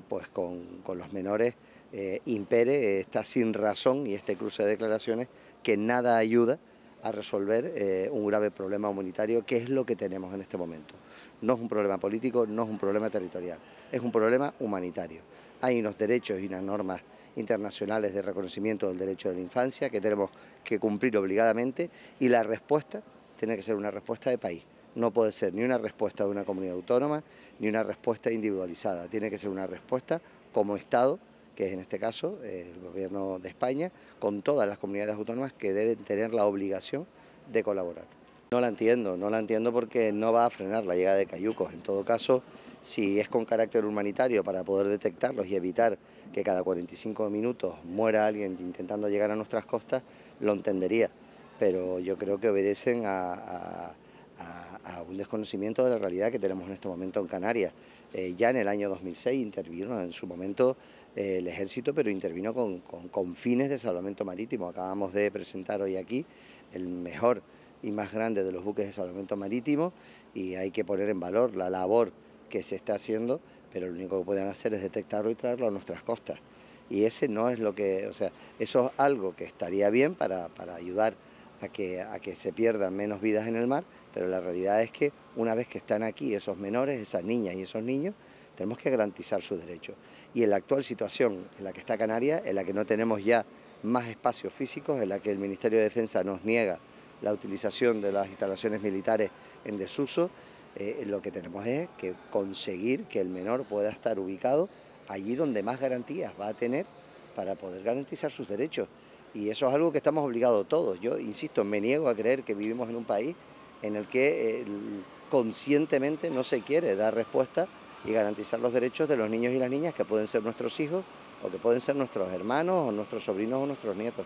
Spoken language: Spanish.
pues con, los menores eh, impere está sin razón y este cruce de declaraciones que nada ayuda a resolver eh, un grave problema humanitario que es lo que tenemos en este momento. No es un problema político, no es un problema territorial, es un problema humanitario. Hay unos derechos y unas normas internacionales de reconocimiento del derecho de la infancia que tenemos que cumplir obligadamente y la respuesta tiene que ser una respuesta de país no puede ser ni una respuesta de una comunidad autónoma ni una respuesta individualizada. Tiene que ser una respuesta como Estado, que es en este caso el Gobierno de España, con todas las comunidades autónomas que deben tener la obligación de colaborar. No la entiendo, no la entiendo porque no va a frenar la llegada de cayucos. En todo caso, si es con carácter humanitario para poder detectarlos y evitar que cada 45 minutos muera alguien intentando llegar a nuestras costas, lo entendería. Pero yo creo que obedecen a, a un desconocimiento de la realidad que tenemos en este momento en Canarias. Eh, ya en el año 2006 intervino en su momento eh, el ejército, pero intervino con, fines de salvamento marítimo. Acabamos de presentar hoy aquí el mejor y más grande de los buques de salvamento marítimo y hay que poner en valor la labor que se está haciendo, pero lo único que pueden hacer es detectarlo y traerlo a nuestras costas. Y ese no es lo que, o sea, eso es algo que estaría bien para, para ayudar a que, a que se pierdan menos vidas en el mar, pero la realidad es que una vez que están aquí esos menores, esas niñas y esos niños, tenemos que garantizar sus derechos. Y en la actual situación en la que está Canarias, en la que no tenemos ya más espacios físicos, en la que el Ministerio de Defensa nos niega la utilización de las instalaciones militares en desuso, eh, lo que tenemos es que conseguir que el menor pueda estar ubicado allí donde más garantías va a tener para poder garantizar sus derechos. Y eso es algo que estamos obligados todos. Yo, insisto, me niego a creer que vivimos en un país en el que eh, conscientemente no se quiere dar respuesta y garantizar los derechos de los niños y las niñas que pueden ser nuestros hijos o que pueden ser nuestros hermanos o nuestros sobrinos o nuestros nietos.